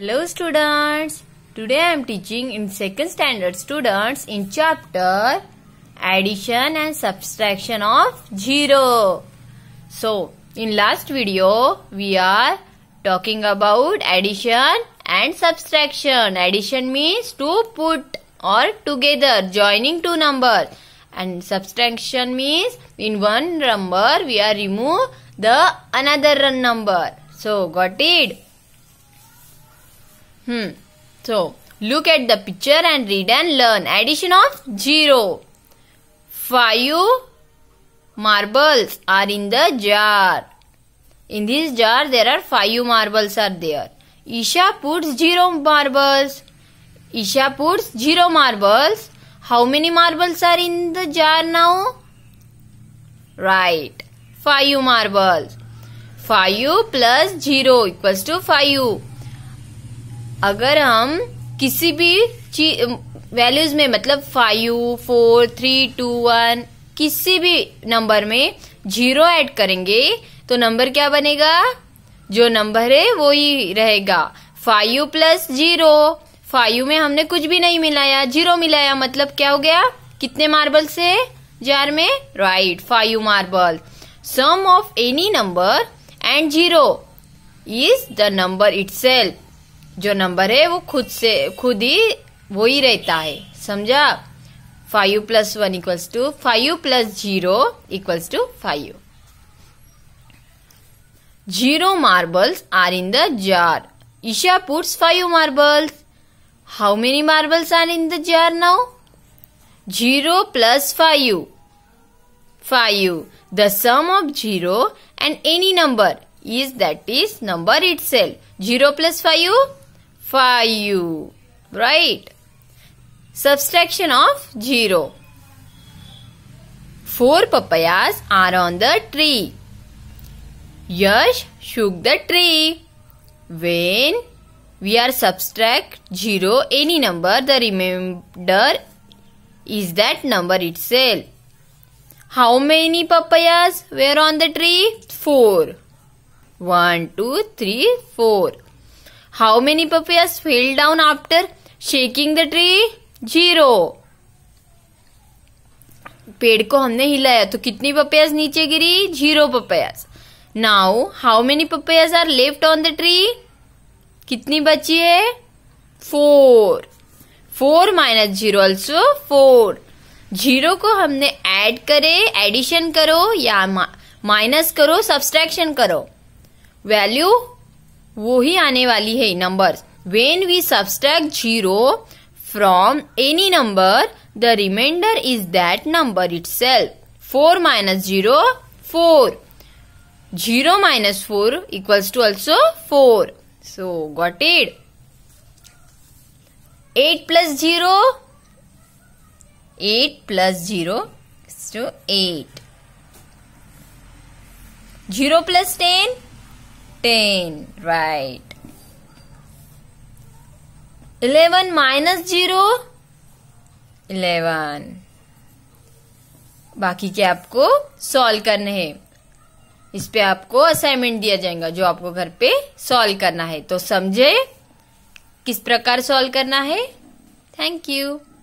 Hello students, today I am teaching in 2nd standard students in chapter addition and subtraction of 0. So in last video we are talking about addition and subtraction. Addition means to put or together joining two numbers and subtraction means in one number we are remove the another number. So got it? Hmm. So, look at the picture and read and learn. Addition of 0. 5 marbles are in the jar. In this jar there are 5 marbles are there. Isha puts 0 marbles. Isha puts 0 marbles. How many marbles are in the jar now? Right. 5 marbles. 5 plus 0 equals to 5. अगर हम किसी भी values में मतलब five four three two one किसी भी number में zero add करेंगे तो नंबर क्या बनेगा जो नंबर है वो ही रहेगा फाइव प्लस जीरो फाइव में हमने कुछ भी नहीं मिलाया जीरो मिलाया मतलब क्या हो गया कितने मार्बल से जार में write five marble sum of any number and zero is the number it जो नंबर है वो खुद से खुद ही वो ही रहता है समझा five plus one equals to five plus zero equals to five zero marbles are in the jar Isha puts five marbles how many marbles are in the jar now zero plus five five the sum of zero and any number is that is number itself zero plus five 5 right subtraction of 0 four papayas are on the tree yash shook the tree when we are subtract 0 any number the remainder is that number itself how many papayas were on the tree 4 1 2 3 4 How many papayas fell down after shaking the tree? Zero. पेड़ को हमने हिलाया तो कितनी papayas नीचे गिरी zero papayas now how many papayas are left on the tree कितनी बची है four four minus zero also four zero को हमने ऐड करे एडिशन करो या माइनस करो सब्सट्रैक्शन करो वैल्यू वो ही आने वाली है number when we subtract zero from any number the reminder is that number itself four minus zero four zero minus four equals to also four so got it eight plus zero eight plus zero two eight zero plus ten ten right eleven minus zero eleven बाकी के आपको solve करने हैं इस पे आपको assignment दिया जाएगा जो आपको घर पे सॉल्व करना है तो समझे किस प्रकार सॉल्व करना है थैंक यू